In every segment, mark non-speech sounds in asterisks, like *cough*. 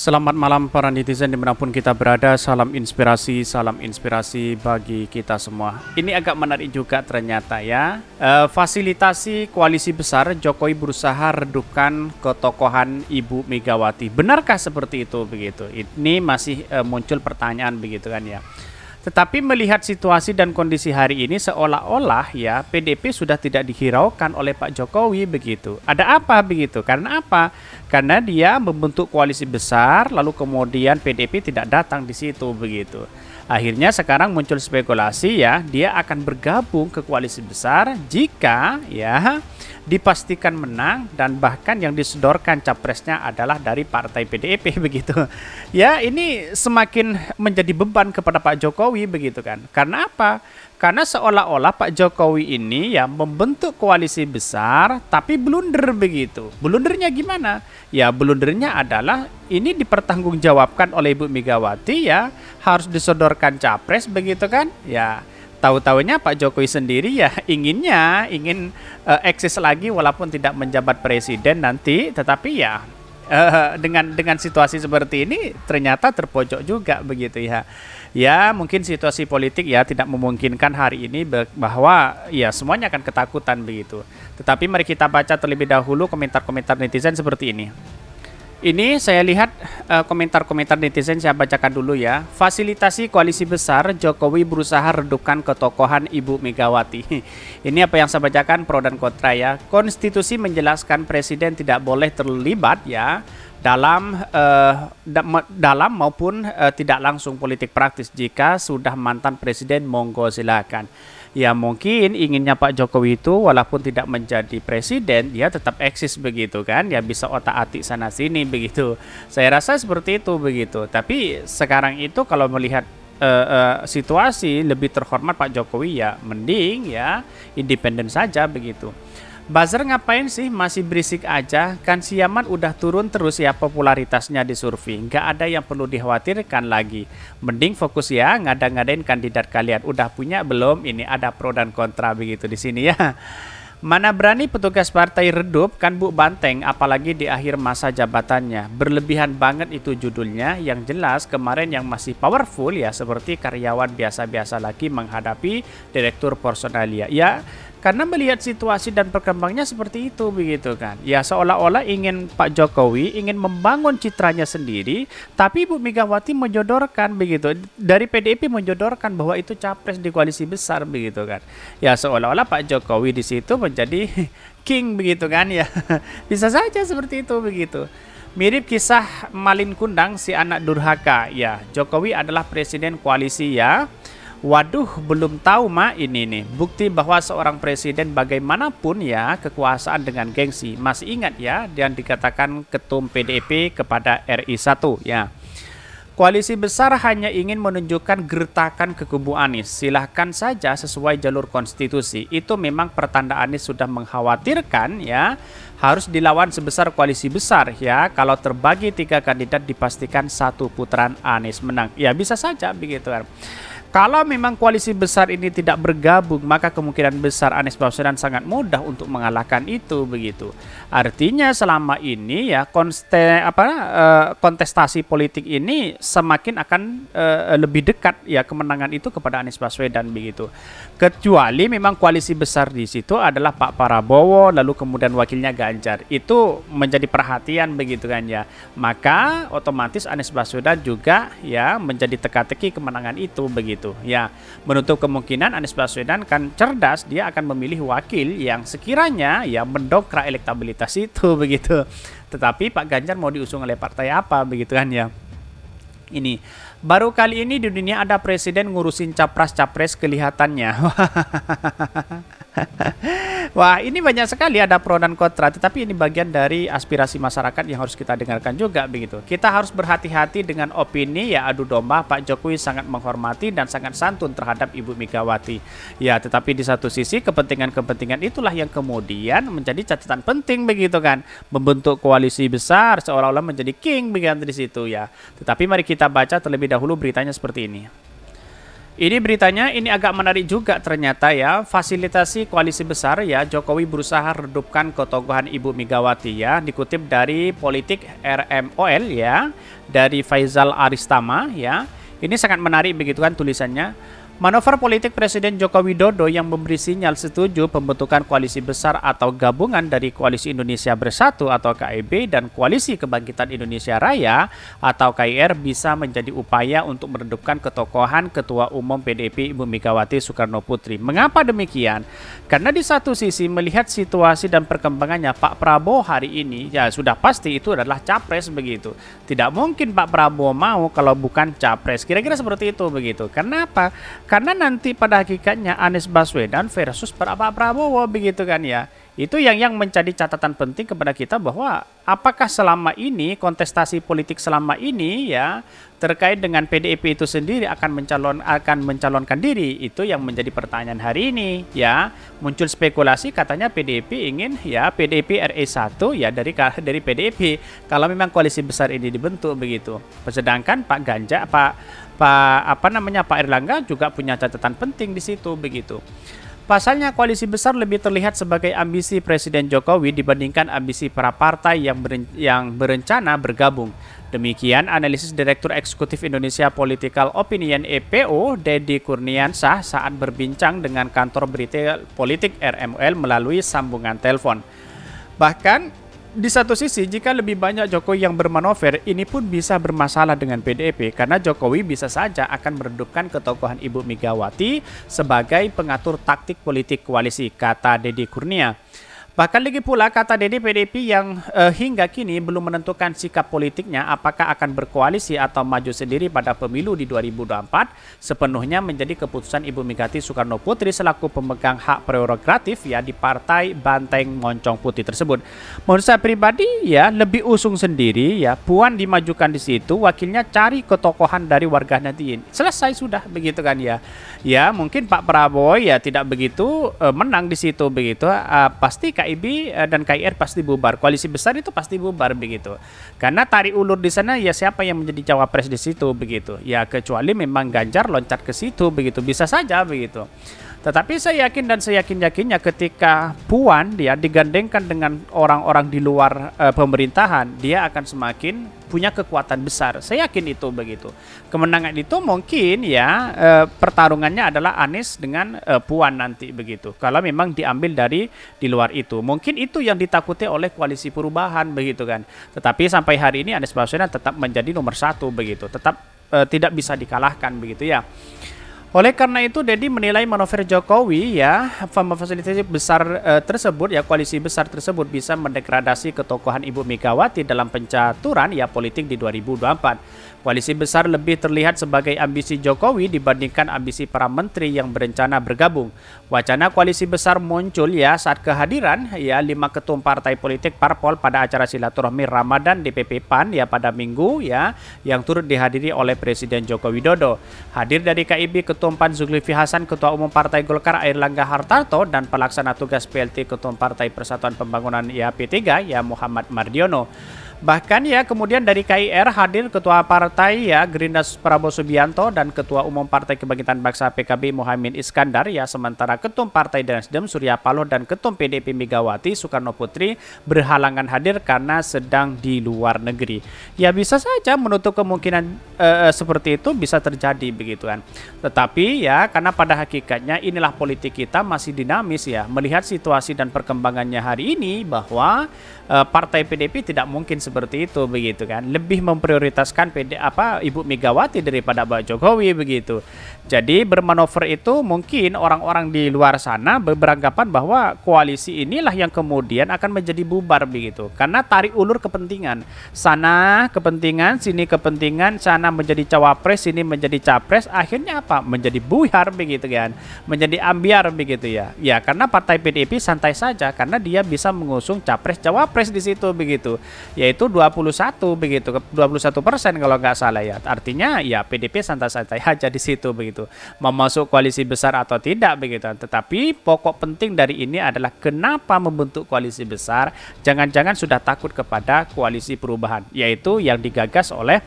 Selamat malam para netizen dimanapun kita berada Salam inspirasi, salam inspirasi bagi kita semua Ini agak menarik juga ternyata ya e, Fasilitasi koalisi besar Jokowi berusaha redupkan ketokohan Ibu Megawati Benarkah seperti itu begitu? Ini masih e, muncul pertanyaan begitu kan ya tetapi melihat situasi dan kondisi hari ini seolah-olah ya PDP sudah tidak dihiraukan oleh Pak Jokowi begitu. Ada apa begitu? Karena apa? Karena dia membentuk koalisi besar lalu kemudian PDP tidak datang di situ begitu. Akhirnya sekarang muncul spekulasi ya dia akan bergabung ke koalisi besar jika ya dipastikan menang dan bahkan yang disodorkan capresnya adalah dari partai PDIP *laughs* begitu. Ya, ini semakin menjadi beban kepada Pak Jokowi begitu kan. Karena apa? Karena seolah-olah Pak Jokowi ini ya membentuk koalisi besar tapi blunder begitu. Blundernya gimana? Ya, blundernya adalah ini dipertanggungjawabkan oleh Ibu Megawati ya harus disodorkan capres begitu kan? Ya tahu-tahunya Pak Jokowi sendiri ya inginnya ingin uh, eksis lagi walaupun tidak menjabat presiden nanti tetapi ya uh, dengan dengan situasi seperti ini ternyata terpojok juga begitu ya. Ya, mungkin situasi politik ya tidak memungkinkan hari ini bahwa ya semuanya akan ketakutan begitu. Tetapi mari kita baca terlebih dahulu komentar-komentar netizen seperti ini. Ini saya lihat eh, komentar-komentar uh, netizen saya bacakan dulu ya. Fasilitasi koalisi besar Jokowi berusaha redupkan ketokohan Ibu Megawati. *laughs* Ini apa yang saya bacakan pro dan kontra ya. Konstitusi menjelaskan presiden tidak boleh terlibat ya dalam uh, dalam maupun uh, tidak langsung politik praktis jika sudah mantan presiden monggo silakan ya mungkin inginnya Pak Jokowi itu walaupun tidak menjadi presiden dia tetap eksis begitu kan ya bisa otak atik sana sini begitu saya rasa seperti itu begitu tapi sekarang itu kalau melihat uh, uh, situasi lebih terhormat Pak Jokowi ya mending ya independen saja begitu Buzzer ngapain sih masih berisik aja? Kan si Yaman udah turun terus ya popularitasnya di survei. Nggak ada yang perlu dikhawatirkan lagi. Mending fokus ya ngada-ngadain kandidat kalian. Udah punya belum? Ini ada pro dan kontra begitu di sini ya. Mana berani petugas partai redup kan Bu Banteng apalagi di akhir masa jabatannya. Berlebihan banget itu judulnya. Yang jelas kemarin yang masih powerful ya seperti karyawan biasa-biasa lagi menghadapi direktur personalia. Ya karena melihat situasi dan perkembangnya seperti itu begitu kan. Ya seolah-olah ingin Pak Jokowi ingin membangun citranya sendiri, tapi Ibu Megawati menjodorkan begitu. Dari PDIP menjodorkan bahwa itu capres di koalisi besar begitu kan. Ya seolah-olah Pak Jokowi di situ menjadi *laughs* king begitu kan ya. *laughs* Bisa saja seperti itu begitu. Mirip kisah Malin Kundang si anak durhaka ya. Jokowi adalah presiden koalisi ya Waduh, belum tahu mak ini nih. Bukti bahwa seorang presiden bagaimanapun ya kekuasaan dengan gengsi. Masih ingat ya Dan dikatakan ketum PDIP kepada RI1 ya. Koalisi besar hanya ingin menunjukkan gertakan ke kubu Anies. Silahkan saja sesuai jalur konstitusi. Itu memang pertanda Anies sudah mengkhawatirkan ya. Harus dilawan sebesar koalisi besar ya. Kalau terbagi tiga kandidat dipastikan satu putaran Anies menang. Ya bisa saja begitu. Erm. Kalau memang koalisi besar ini tidak bergabung, maka kemungkinan besar Anies Baswedan sangat mudah untuk mengalahkan itu begitu. Artinya selama ini ya konste, apa eh, kontestasi politik ini semakin akan eh, lebih dekat ya kemenangan itu kepada Anies Baswedan begitu. Kecuali memang koalisi besar di situ adalah Pak Prabowo lalu kemudian wakilnya Ganjar. Itu menjadi perhatian begitu kan ya. Maka otomatis Anies Baswedan juga ya menjadi teka-teki kemenangan itu begitu gitu. Ya, menutup kemungkinan Anies Baswedan kan cerdas, dia akan memilih wakil yang sekiranya ya mendongkrak elektabilitas itu *laughs* begitu. Tetapi Pak Ganjar mau diusung oleh partai apa begitu kan ya. Ini Baru kali ini di dunia ada presiden ngurusin capres-capres kelihatannya. *laughs* Wah, ini banyak sekali ada pro dan kontra, tetapi ini bagian dari aspirasi masyarakat yang harus kita dengarkan juga begitu. Kita harus berhati-hati dengan opini ya adu domba Pak Jokowi sangat menghormati dan sangat santun terhadap Ibu Megawati. Ya, tetapi di satu sisi kepentingan-kepentingan itulah yang kemudian menjadi catatan penting begitu kan. Membentuk koalisi besar seolah-olah menjadi king begitu di situ ya. Tetapi mari kita baca terlebih dahulu beritanya seperti ini. Ini beritanya, ini agak menarik juga ternyata ya. Fasilitasi koalisi besar ya, Jokowi berusaha redupkan ketokohan Ibu Megawati ya. Dikutip dari Politik RMOL ya, dari Faizal Aristama ya. Ini sangat menarik begitu kan tulisannya. Manuver politik Presiden Joko Widodo yang memberi sinyal setuju pembentukan koalisi besar atau gabungan dari Koalisi Indonesia Bersatu atau KIB dan Koalisi Kebangkitan Indonesia Raya atau KIR bisa menjadi upaya untuk meredupkan ketokohan Ketua Umum PDIP Ibu Megawati Soekarno Putri. Mengapa demikian? Karena di satu sisi melihat situasi dan perkembangannya Pak Prabowo hari ini ya sudah pasti itu adalah capres begitu. Tidak mungkin Pak Prabowo mau kalau bukan capres. Kira-kira seperti itu begitu. Kenapa? Karena nanti pada hakikatnya Anies Baswedan versus Pak Prabowo begitu kan ya. Itu yang yang menjadi catatan penting kepada kita bahwa apakah selama ini kontestasi politik selama ini ya terkait dengan PDIP itu sendiri akan mencalon akan mencalonkan diri itu yang menjadi pertanyaan hari ini ya muncul spekulasi katanya PDIP ingin ya PDIP RE1 ya dari dari PDIP kalau memang koalisi besar ini dibentuk begitu. Sedangkan Pak Ganja Pak Pak apa namanya Pak Erlangga juga punya catatan penting di situ begitu. Pasalnya, koalisi besar lebih terlihat sebagai ambisi Presiden Jokowi dibandingkan ambisi para partai yang, yang berencana bergabung. Demikian analisis Direktur Eksekutif Indonesia Political Opinion EPO, Dedi Kurniansah saat berbincang dengan kantor berita politik RML melalui sambungan telepon. Bahkan, di satu sisi, jika lebih banyak Jokowi yang bermanuver, ini pun bisa bermasalah dengan PDIP karena Jokowi bisa saja akan meredupkan ketokohan Ibu Megawati sebagai pengatur taktik politik koalisi, kata Deddy Kurnia. Bahkan lagi pula kata Dede PDP yang eh, hingga kini belum menentukan sikap politiknya apakah akan berkoalisi atau maju sendiri pada pemilu di 2024 sepenuhnya menjadi keputusan Ibu Megati Soekarno Putri selaku pemegang hak prerogatif ya di partai Banteng Moncong Putih tersebut. Menurut saya pribadi ya lebih usung sendiri ya Puan dimajukan di situ wakilnya cari ketokohan dari warga Nadiin. Selesai sudah begitu kan ya. Ya mungkin Pak Prabowo ya tidak begitu eh, menang di situ begitu eh, pasti KIB eh, dan KIR pasti bubar. Koalisi besar itu pasti bubar begitu. Karena tarik ulur di sana ya siapa yang menjadi cawapres di situ begitu. Ya kecuali memang Ganjar loncat ke situ begitu bisa saja begitu. Tetapi saya yakin dan saya yakin-yakinnya ketika Puan dia digandengkan dengan orang-orang di luar e, pemerintahan, dia akan semakin punya kekuatan besar. Saya yakin itu begitu. Kemenangan itu mungkin ya e, pertarungannya adalah Anies dengan e, Puan nanti begitu. Kalau memang diambil dari di luar itu, mungkin itu yang ditakuti oleh koalisi perubahan begitu kan. Tetapi sampai hari ini Anies Baswedan tetap menjadi nomor satu begitu, tetap tidak bisa dikalahkan begitu ya. Oleh karena itu, Dedi menilai manuver Jokowi ya memfasilitasi besar e, tersebut ya koalisi besar tersebut bisa mendegradasi ketokohan Ibu Megawati dalam pencaturan ya politik di 2024. Koalisi besar lebih terlihat sebagai ambisi Jokowi dibandingkan ambisi para menteri yang berencana bergabung. Wacana koalisi besar muncul ya saat kehadiran ya lima ketum partai politik parpol pada acara silaturahmi Ramadan DPP PAN ya pada minggu ya yang turut dihadiri oleh Presiden Joko Widodo. Hadir dari KIB ketua Ketua Pan Zulkifli Hasan, Ketua Umum Partai Golkar Air Langga Hartarto, dan pelaksana tugas PLT Ketua Partai Persatuan Pembangunan IAP3, ya Muhammad Mardiono. Bahkan ya kemudian dari KIR hadir Ketua Partai ya Gerindra Prabowo Subianto dan Ketua Umum Partai Kebangkitan Bangsa PKB Muhammad Iskandar ya sementara Ketum Partai Nasdem Surya Paloh dan Ketum PDP Megawati Soekarno Putri berhalangan hadir karena sedang di luar negeri. Ya bisa saja menutup kemungkinan eh, eh, seperti itu bisa terjadi begitu kan. Tetapi ya karena pada hakikatnya inilah politik kita masih dinamis ya melihat situasi dan perkembangannya hari ini bahwa eh, Partai PDP tidak mungkin seperti itu begitu kan lebih memprioritaskan PD apa Ibu Megawati daripada Pak Jokowi begitu jadi bermanuver itu mungkin orang-orang di luar sana beranggapan bahwa koalisi inilah yang kemudian akan menjadi bubar begitu karena tarik ulur kepentingan sana kepentingan sini kepentingan sana menjadi cawapres sini menjadi capres akhirnya apa menjadi buyar begitu kan menjadi ambiar begitu ya ya karena partai PDIP santai saja karena dia bisa mengusung capres cawapres di situ begitu yaitu itu 21 begitu, 21 persen kalau nggak salah ya. Artinya ya PDP santai-santai aja di situ begitu. Mau koalisi besar atau tidak begitu. Tetapi pokok penting dari ini adalah kenapa membentuk koalisi besar? Jangan-jangan sudah takut kepada koalisi perubahan, yaitu yang digagas oleh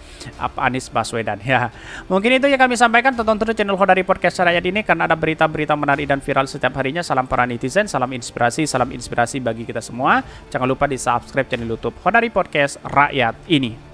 Anies Baswedan. Ya, mungkin itu yang kami sampaikan. Tonton terus channel Hodari Podcast Rakyat ini karena ada berita-berita menarik dan viral setiap harinya. Salam para netizen, salam inspirasi, salam inspirasi bagi kita semua. Jangan lupa di subscribe channel YouTube Hodari Podcast podcast rakyat ini.